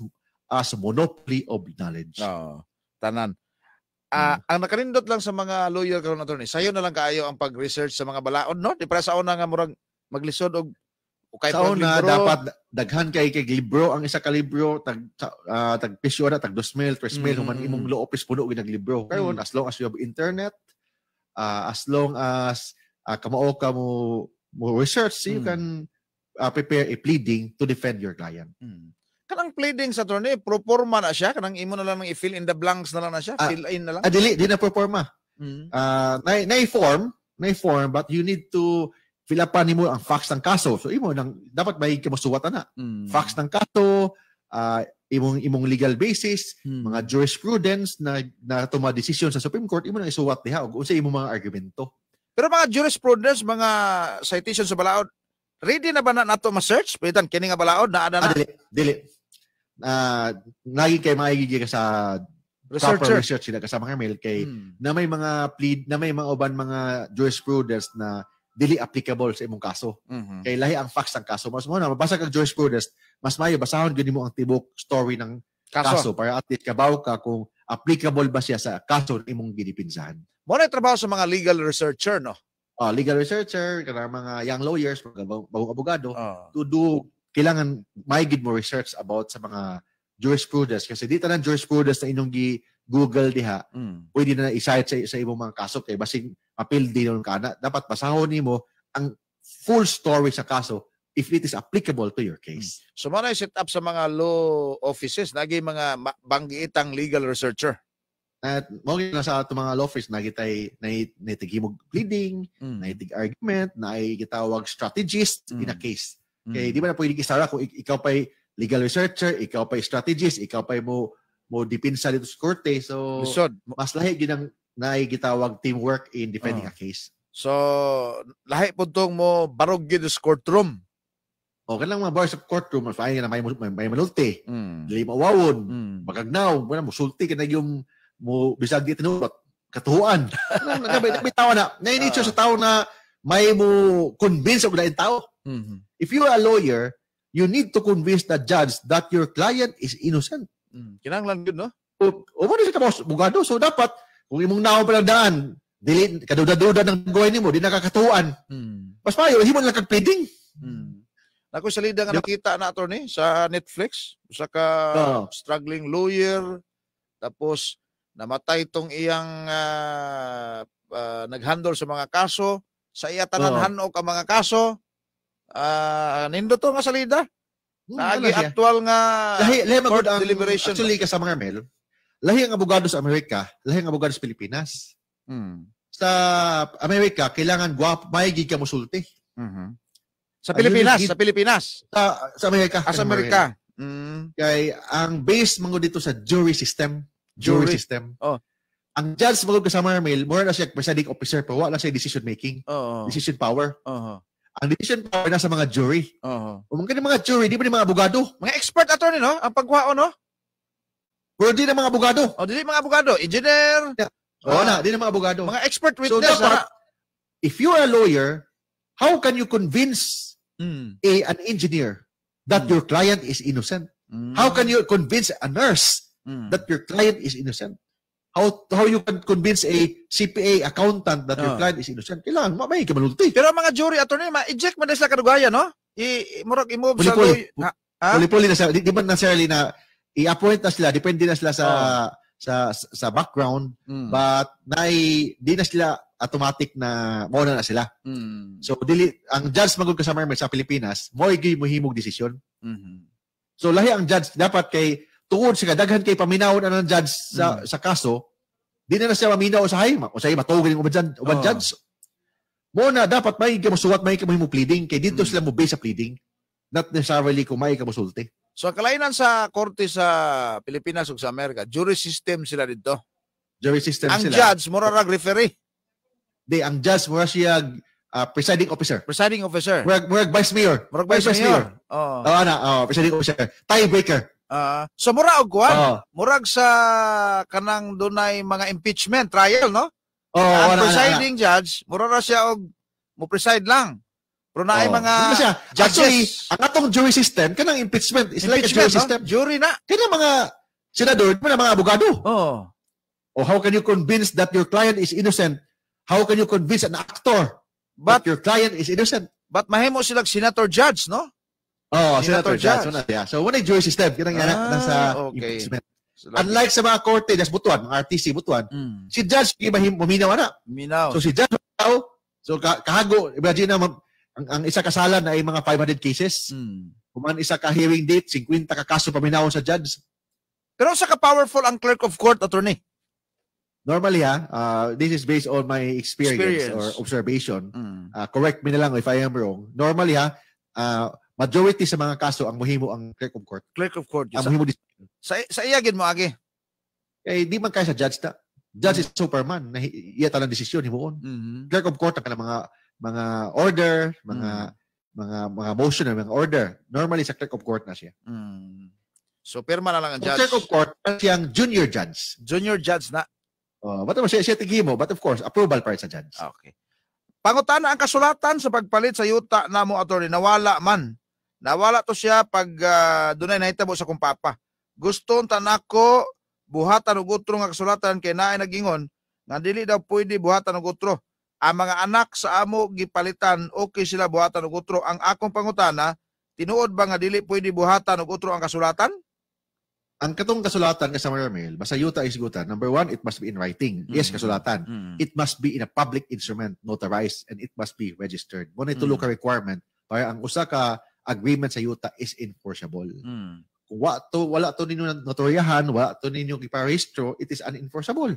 as monopoly of knowledge. Oh tanan. Uh, hmm. ang nakarindot lang sa mga lawyer karon attorney, sayo na lang kaayo ang pag-research sa mga balaod, no? Di para sa una nga murag maglisod og kay sa una libro. dapat daghan kay kay libro ang isa ka libro tag uh, tag pisyo na tag 2000 3000 mm. human hmm. imong law office puno gyud libro karon mm. as long as you have internet uh, as long as uh, kamao ka mo mo research so mm. you hmm. can uh, prepare a pleading to defend your client mm kanang pleading sa attorney, eh. proforma na siya, kanang imo na lang ng i-fill in the blanks na lang na siya, uh, fill in na lang. Adili, ah, di na proforma. Mm. Uh, ah, na, na-form, na-form, but you need to fill up pa nimo ang facts ng kaso. So imo nang dapat may kamusuwatan na. Mm. Facts ng kaso, uh, imong imong legal basis, mm. mga jurisprudence na na tuma decision sa Supreme Court, imo nang isuwat diha og unsay imong mga argumento. Pero mga jurisprudence, mga citation sa balaod, ready na ba na nato ma-search? Pwede kining nga balaod na ada na. Ah, dili, dili uh, lagi kayo makikigil sa Researcher. proper research sila kasama kay Mel kay hmm. na may mga plead na may mga uban mga jurisprudence na dili applicable sa imong kaso. Mm-hmm. Kay lahi ang facts ng kaso. Mas mo na mabasa kag jurisprudence, mas maayo basahon gyud mo ang tibok story ng kaso. kaso para at least kabaw ka kung applicable ba siya sa kaso ng imong ginipinsahan. Mo na trabaho sa mga legal researcher no? Uh, legal researcher, kana mga young lawyers, mga bagong abogado, uh. to do kailangan maigid mo research about sa mga jurisprudence kasi di tanan jurisprudence na inyong gi Google diha mm. pwede na i-cite sa, sa imong mga kaso kay basing appeal dinon kana dapat basahon nimo ang full story sa kaso if it is applicable to your case. Mm. So mao set up sa mga law offices nagay mga banggitang legal researcher. At mo na sa ato mga law office nagitay naitigimog pleading, mm. naitig argument, naay gitawag strategist mm. in a case kaya mm. di ba na pwede isara kung ikaw pa'y legal researcher, ikaw pa'y strategist, ikaw pa'y mo mo dipinsa dito sa korte. So, Lisod. mas lahi ginang naay gitawag teamwork in defending uh. a case. So, lahi po tong mo barog gid sa courtroom. O, kanang mga bar sa courtroom, fine na may, may, may malulti. Mm. Dili mawawon, mm. magagnaw, wala mo sulti ka na yung mo bisag di tinulot. Katuan. Nagabay, tawa na. Nainityo ah. uh. sa tao na may mo convince og lain tao. Mm-hmm. If you are a lawyer, you need to convince the judge that your client is innocent. Mm. Mm-hmm. Kinanglan yun, no? O, o mo sa kamos, bugado. So, dapat, kung imong naong paladaan, dili, kaduda-duda ng gawain ni mo, di nakakatuan. Mm. Mas mayo, himo lang kag pleading. Mm. Mm-hmm. Nako salida nga yep. nakita na attorney sa Netflix, sa ka no. Ah. struggling lawyer tapos namatay tong iyang uh, uh, naghandle sa mga kaso, sa iya tanan no. og ang mga kaso, uh, to nga salida. Hmm, Naagi aktual ah. nga lahi, lahi court ang, deliberation. Actually, ka sa mga mail, lahi ang abogado sa Amerika, lahi ang abogado sa Pilipinas. Hmm. Sa Amerika, kailangan guwap, gig ka musulti. Mm-hmm. Sa Pilipinas, Ayun, sa Pilipinas. Sa, sa Amerika. Ah, sa Amerika. Mm. Kay ang base mga dito sa jury system. Jury, jury. system. Oh. Ang judge mga kasama Mel, more na siya presiding officer, pero wala siya decision making. Oh, Decision power. Oh, oh. Ang decision power nasa mga jury. Oo. Umangkin ng mga jury, di ba ng mga abogado? Mga expert attorney, no? Ang pagwao, oh, no? Pero di ng mga abogado. O, oh, di mga abogado. Engineer. Yeah. Oo ah. na, di ng mga abogado. Mga expert witness. So, ah. if you are a lawyer, how can you convince mm. a, an engineer that mm. your client is innocent? Mm. How hmm. can you convince a nurse mm. that your client is innocent? how how you can convince a CPA accountant that your ah. client is innocent. Kailangan may kamalulti. Pero ang mga jury attorney, ma-eject man sila kadugayan, no? I, murag i-move sa loy. Puli-puli ah, ah? na sila. Di, di ba necessarily na i-appoint na sila, depende na sila sa oh. sa sa background, mm. but na di na sila automatic na mo na, na sila. Mm. So dili ang judge magud ka sa Pilipinas, mo gyud mohimog desisyon. Mm-hmm. So lahi ang judge dapat kay tuod siya daghan kay paminawon ang judge sa mm. sa kaso di na, na siya maminaw sa hay o sa hay matugod yung uban uban oh. Ah. judge mo na dapat may ka suwat may ka mo pleading kay dito mm. sila mo base sa pleading not necessarily kung may ka musulti so ang kalainan sa korte sa Pilipinas ug sa Amerika jury system sila dito jury system ang sila ang judge mura rag referee di ang judge mura siya uh, presiding officer. Presiding officer. Murag, murag vice mayor. Murag vice, vice mayor. mayor. Oh. Oh, ana, oh, presiding officer. Tiebreaker. Uh, so mura og kuan, oh. murag sa kanang dunay mga impeachment trial no? Oh, ang wala, presiding wala, judge, mura ra siya og mo preside lang. Pero naay oh. mga siya, judges. Actually, ang atong jury system kanang impeachment is impeachment, like a jury no? system. Jury na. Kaya mga senador, mga mga abogado. Oh. Or how can you convince that your client is innocent? How can you convince an actor but, that your client is innocent? But mahimo silag senator judge, no? Oh, Senator, Senator Judge. Judge. Yeah. So, wala yung jury system. Yun ang ah, nasa okay. impeachment. So, Unlike sa mga korte, nas butuan, mga RTC butuan, mm. si Judge, iba maminaw na. Minaw. So, si Judge, maminaw. So, kahago, imagine na, ang, ang isa kasalan na ay mga 500 cases. Mm. Kuman isa ka hearing date, 50 kakaso kaso paminaw sa judge. Pero sa ka-powerful ang clerk of court, attorney? Normally, ha, uh, ah, this is based on my experience, experience. or observation. Mm. Uh, correct me na lang if I am wrong. Normally, ha, uh, ah, majority sa mga kaso ang muhimo ang clerk of court. Clerk of court. Ang sa, muhimo sa, sa iya gid mo agi. Eh di man kay sa judge ta. Judge mm -hmm. is Superman na iya talang desisyon himuon. Mm -hmm. Clerk of court ang mga mga order, mga mm -hmm. mga mga motion mga order. Normally sa clerk of court na siya. Mm. So pirma na lang ang judge. clerk of court siyang junior judge. Junior judge na. Oh, but mo siya siya tigimo, but of course approval para sa judge. Ah, okay. Pangutana ang kasulatan sa pagpalit sa yuta na mo, attorney nawala man Nawala to siya pag uh, dunay nahitabo sa kong papa. Guston tanako buhatan og utro nga kasulatan kay naay nagingon nga dili daw pwede buhatan og utro. Ang mga anak sa amo gipalitan okay sila buhatan og utro. Ang akong pangutana tinuod ba nga dili pwede buhatan og utro ang kasulatan? Ang katong kasulatan kasi Ramil, basta yuta is Number one, it must be in writing. Mm-hmm. Yes, kasulatan. Mm-hmm. It must be in a public instrument, notarized, and it must be registered. Mo na mm-hmm. ka requirement para ang usa ka agreement sa yuta is enforceable. Mm. Wa to, wala to ninyo notoryahan, wala to ninyo iparehistro, it is unenforceable.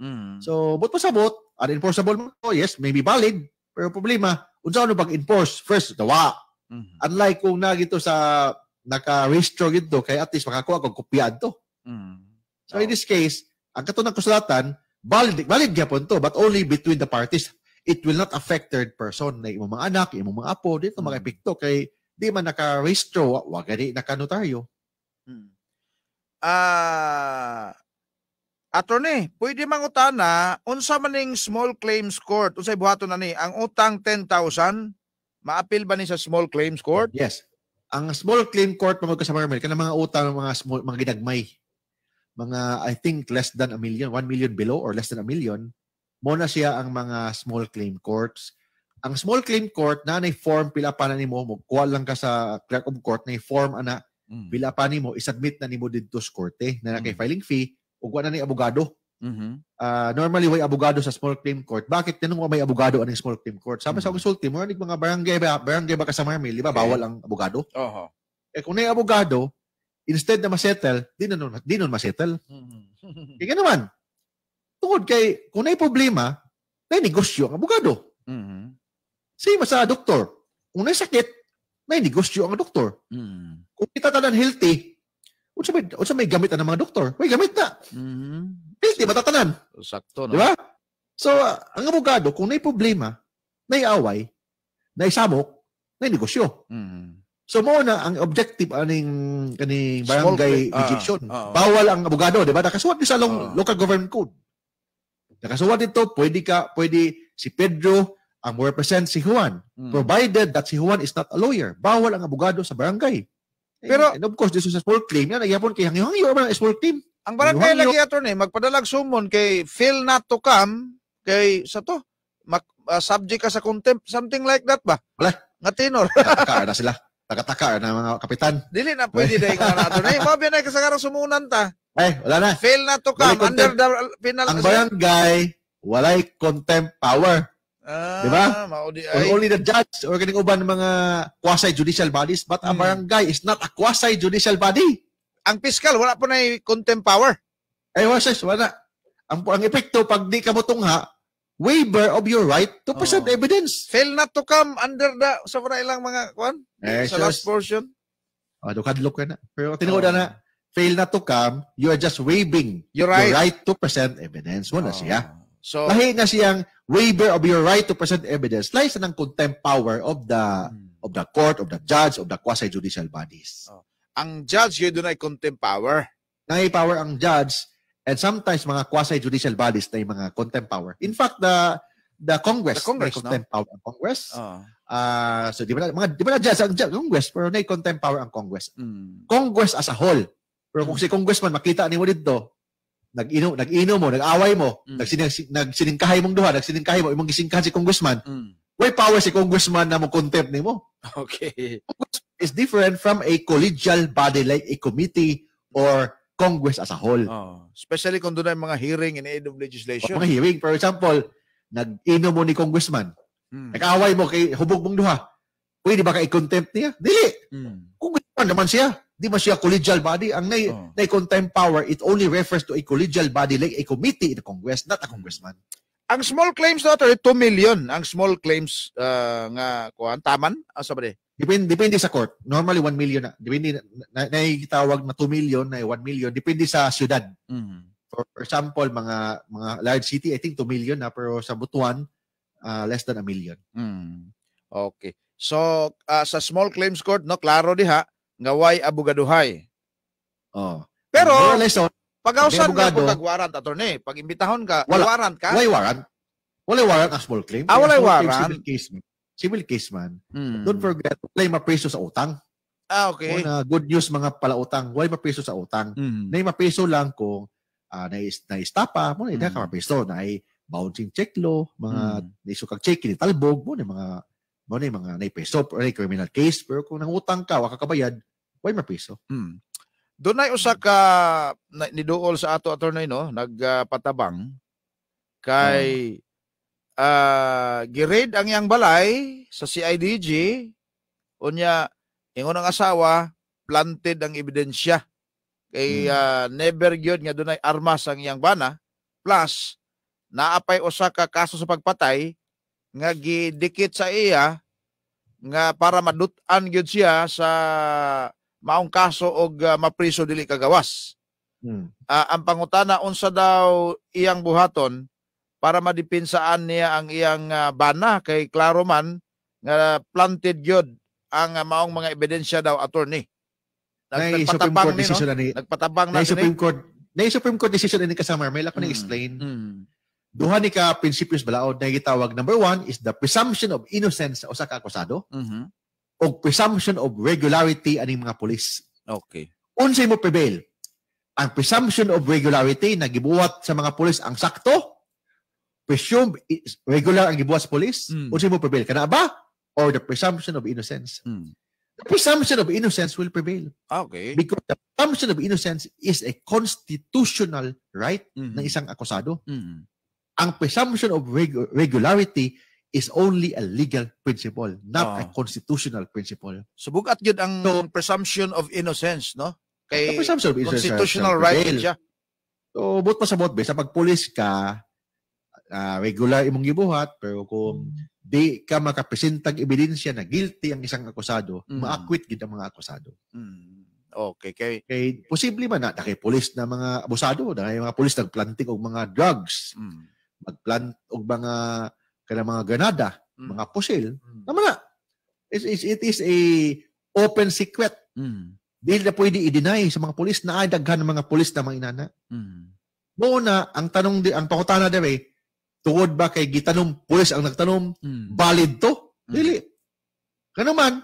Mm. So, but pasabot, unenforceable mo to, yes, maybe valid, pero problema, unsa ano pag-enforce? First, dawa. Mm-hmm. Unlike kung nagito sa naka-restro gito, kay at least makakuha kog kopyaan to. Mm. So, so, in this case, ang katunang kusulatan, valid, valid gyapon to, but only between the parties. It will not affect third person na imong mga anak, imong mga apo, dito mm. Mm-hmm. makapikto kay di man naka-restro, wag gani naka-notaryo. Hmm. Ah, uh, attorney, pwede mang utana unsa ning small claims court unsay buhaton ani ang utang 10,000 maapil ba ni sa small claims court? Oh, yes. Ang small claim court pamagka sa Marmel kanang mga utang mga small mga gidagmay mga I think less than a million, 1 million below or less than a million, mo na siya ang mga small claim courts ang small claim court na nay form pila pa na nimo mo kuwal lang ka sa clerk of court na form ana mm. pila pa nimo isubmit na nimo didto sa korte na nakay mm. filing fee ug na ni abogado Mm-hmm. Uh, normally, way abogado sa small claim court. Bakit tinanong ko may abogado ang small claim court? Sabi mm-hmm. sa konsulti, mm. mo mga barangay ba, barangay ba ka sa Marmil, di ba? Bawal ang abogado. Uh-huh. Eh kung na abogado, instead na masettle, di na nun, di nun masettle. Mm-hmm. Kaya naman, tungod kay, kung na problema, na negosyo ang abogado. Mm-hmm. Same sa doktor. Unay sakit, may negosyo ang doktor. Mm. Kung kita tanan healthy, unsa may unsa may gamit ang mga doktor? May gamit na. Mm-hmm. Healthy matatanan. Sakto no. Di ba? So, ang abogado kung may problema, may away, may samok, may negosyo. Mm-hmm. So mo na ang objective aning kaning barangay jurisdiction. Ah, uh, ah, uh, ah. Bawal ang abogado, di ba? Nakasuwat sa long, uh, local government code. Nakasuwat dito, pwede ka, pwede si Pedro ang represent si Juan. Mm. Provided that si Juan is not a lawyer. Bawal ang abogado sa barangay. Eh, Pero, and eh, of course, this is a small claim. Yan, nagyapon kay Hangyong-Hangyo, man, small claim. Ang barangay lagi ato ni, magpadalag sumon kay fail not to come, kay, sa to, mak, uh, subject ka sa contempt, something like that ba? Wala. Nga tinor. Taka na sila. Tagataka na mga kapitan. Dili na pwede dai ikaw na ito. Nay, mabi na kasagarang sumunan ta. Ay, eh, wala na. Fail not to come. Under the penal. Ang barangay, walay contempt power. Ah, diba? Or only the judge or kaning uban mga quasi-judicial bodies but hmm. a barangay is not a quasi-judicial body. Ang fiscal wala po na contempt power. Eh, wala wala. Ang, ang epekto pag di ka mutungha, waiver of your right to present oh. evidence. Fail not to come under the sa ilang mga kwan eh, sa last portion. Oh, ah, dukadlok ka na. Pero tinuod oh. na fail not to come, you are just waiving your right, your right to present evidence. Wala oh. siya. So, na siyang waiver of your right to present evidence lies ng contempt power of the hmm. of the court, of the judge, of the quasi-judicial bodies. Oh. Ang judge, yun doon ay contempt power. Nangay power ang judge and sometimes mga quasi-judicial bodies na yung mga contempt power. In fact, the the Congress, the Congress may contempt no? power ang Congress. Oh. Uh, so di ba na, mga di ba na judge ang judge, Congress pero may contempt power ang Congress. Mm. Congress as a whole. Pero kung mm. si Congressman makita ni mo dito, nag-inom, nag-inom mo, nag-away mo, mm. nagsining, nagsiningkahay mong duha, nagsiningkahay mo, imong gisingkahan si congressman, Guzman, mm. way power si congressman na mo contempt ni mo. Okay. is different from a collegial body like a committee or Congress as a whole. Oh, especially kung doon ay mga hearing in aid of legislation. O mga hearing. For example, nag-inom mo ni Congressman, mm. nag-away mo kay hubog mong duha, pwede ba ka i-contempt niya? Dili. Mm. Congressman naman siya. Di ba siya collegial body? Ang nay, oh. nay contempt power, it only refers to a collegial body like a committee in the Congress, not a congressman. Ang small claims daw, 2 million ang small claims uh, nga kuan taman ah, sa Depende depende sa court. Normally 1 million na. Depende na, na, tawag na 2 million na 1 million depende sa siyudad. Mm-hmm. For, for example, mga mga large city, I think 2 million na pero sa Butuan uh, less than a million. Mm. Okay. So uh, sa small claims court no klaro diha ngaway abugaduhay. Oh. Pero lesson, pagawsan ka po kag attorney, pag imbitahon ka, wala, warrant ka? Wala warrant. Wala warrant as small claim. Ah, wala warrant. Civil case man. Civil case man. Hmm. Don't forget, wala mapreso sa utang. Ah, okay. Una, good news mga palautang, wala mapreso sa utang. Hmm. Na mapreso lang kung uh, ah, na naistapa, mo na hindi hmm. mapreso, na ay bouncing check law, mga hmm. naisukag check, ni talbog, mo na mga mo na mga naipeso, or na criminal case. Pero kung nangutang ka, waka kabayad, Why may piso? Hmm. Doon ay usa ka na, niduol sa ato attorney no, nagpatabang kay hmm. uh, ah, girade ang iyang balay sa CIDG unya ingon ang asawa planted ang ebidensya kay hmm. uh, never gyud nga dunay armas ang iyang bana plus naapay usa ka kaso sa pagpatay nga gidikit sa iya nga para madutan gyud siya sa maong kaso og uh, mapriso dili kagawas. Hmm. Uh, ang pangutana unsa daw iyang buhaton para madipinsaan niya ang iyang uh, bana kay klaro man nga uh, planted gyud ang uh, maong mga ebidensya daw attorney. Nag, nagpatabang ni, no? ni nagpatabang na Supreme Court na Supreme Court decision ni kasama may lako ko hmm. na explain. Hmm. Duha ni ka principles balaod na gitawag number one is the presumption of innocence sa usa ka akusado. Mm-hmm o presumption of regularity ani mga pulis. Okay. Unsay mo prevail? Ang presumption of regularity na gibuhat sa mga pulis ang sakto? Presume is regular ang gibuhat sa pulis? Mm. Unsay mo prevail? Kana ba? Or the presumption of innocence? Mm. The presumption of innocence will prevail. Ah, okay. Because the presumption of innocence is a constitutional right mm-hmm. ng isang akusado. Mm-hmm. Ang presumption of reg- regularity is only a legal principle, not oh. a constitutional principle. Subog at yun ang so, presumption of innocence, no? Kay presumption of innocence, constitutional right siya. So, but pa sa bot, sa pagpulis ka, uh, regular imong gibuhat, pero kung hmm. di ka makapresentag ebidensya na guilty ang isang akusado, mm. ma-acquit gid ang mga akusado. Mm. Okay, kay kay posible man na kay pulis na mga abusado, na mga pulis nagplanting og mga drugs. Mm magplant og mga kaya mga ganada, mm. mga pusil, mm. tama na. It, is it is a open secret. Mm. Dahil na pwede i-deny sa mga pulis na ay daghan ng mga pulis na mga inana. Mm. Muna, ang tanong, di, ang pangutana dire, eh, tuod ba kay gitanong pulis ang nagtanong, mm. valid to? Mm. Dili. Kanuman,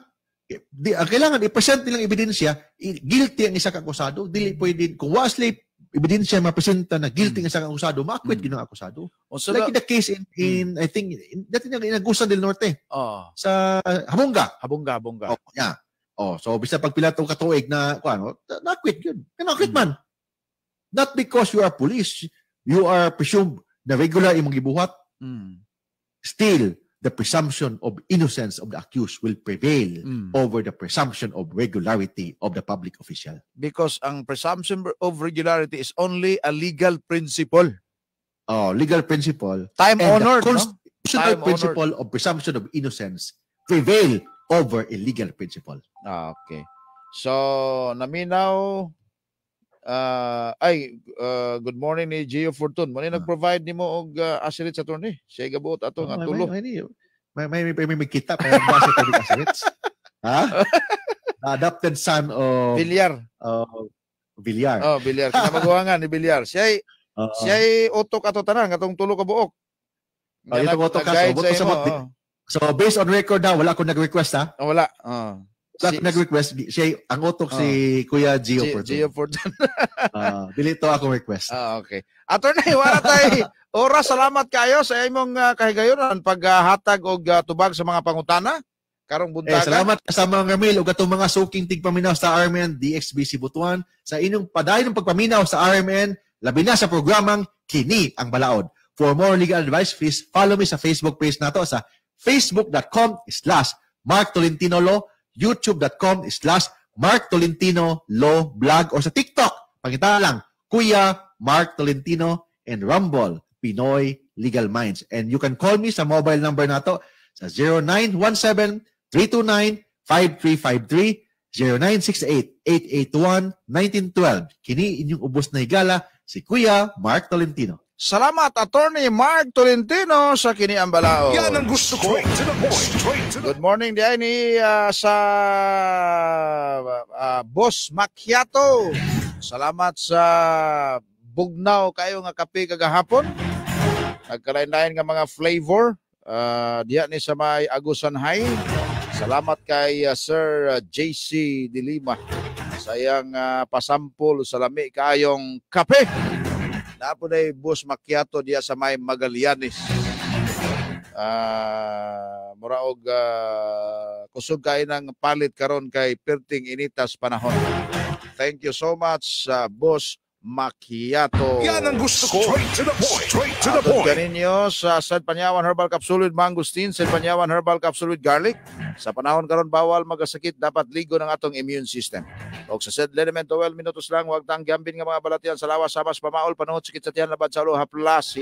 di, kailangan i-present nilang ebidensya, guilty ang isa kakusado, dili mm. pwede, kung wasli, ibigin siya mapresenta na guilty mm. nga sa akusado, ma-acquit mm. akusado. Oh, so like the, in the case in, in mm. I think, in, dati in, in del Norte. Oh. Sa Habunga. Habunga, Habunga. Oh, yeah. Oh, so bisa pila tong katuig na ko ano, na-acquit yun. Na-acquit mm. man. Not because you are police, you are presumed na regular imong gibuhat. Mm. Still, the presumption of innocence of the accused will prevail mm. over the presumption of regularity of the public official. Because ang presumption of regularity is only a legal principle. Oh, legal principle. Time and honored, the constitutional no? Time principle honored. of presumption of innocence prevail over a legal principle. Ah, okay. So, naminaw uh, ay uh, good morning ni Gio Fortun. Mani ah. nag-provide nimo og uh, ah, assets attorney. Siya gabot ato oh, nga tulo. May may may may, may, may kita pa ang base pag assets. Ha? Adopted son of Villar. Uh, Villar. Oh, Villar. Kinamaguangan ni Villar. Siya ay uh, siya ay utok ato tanan atong tulo ka buok. Oh, ito ko utok ka. Sa, mo, sa, mo, oh. so based on record na wala ko nag-request ha? Oh, wala. Oh. Black, nag-request siya ang utok uh, si oh. Kuya Gio G- Fortun. Gio Fortun. uh, ah, dilito ako request. Uh, okay. Attorney, wala tay oras salamat kayo sa imong uh, ah, kahigayonan paghatag uh, og uh, tubag sa mga pangutana karong buntaga. Eh, salamat sa mga mail ug atong mga suking tigpaminaw sa RMN DXBC Butuan sa inyong padayon pagpaminaw sa RMN labi na sa programang Kini ang Balaod. For more legal advice, please follow me sa Facebook page nato sa facebook.com slash Mark Tolentinolo youtube.com slash Mark Tolentino Law Blog or sa TikTok. Pakita lang, Kuya Mark Tolentino and Rumble, Pinoy Legal Minds. And you can call me sa mobile number na to sa 0917-329-5353, 0968-881-1912. Kini inyong ubos na higala, si Kuya Mark Tolentino. Salamat Attorney Mark Tolentino sa Kiniang Balao. Yan ang gusto ko. Good morning diyan uh, ah, sa uh, Boss Macchiato. Salamat sa bugnaw kayo nga kape kagahapon. Nagkalain-lain nga mga flavor. Uh, diyan sa may Agusan High. Salamat kay uh, Sir JC Dilima. Sayang uh, pasampol salami lami kayong kape. Apo na boss Macchiato diya sa may Magallanes. Uh, ah, muraog uh, ah, kusog kay ng palit karon kay Perting Initas panahon. Thank you so much, uh, Boss Macchiato. Yan ang gusto ko. Straight to the point. Straight to the point. Atod ninyo sa San Panyawan Herbal Capsule with Mangosteen, San Panyawan Herbal Capsule with Garlic. Sa panahon karon bawal magasakit, dapat ligo ng atong immune system. Og sa said liniment oil, minutos lang, wag tang nga mga balatian sa lawas, sabas, pamaol, panuot, sakit sa tiyan, labad sa ulo, haplas,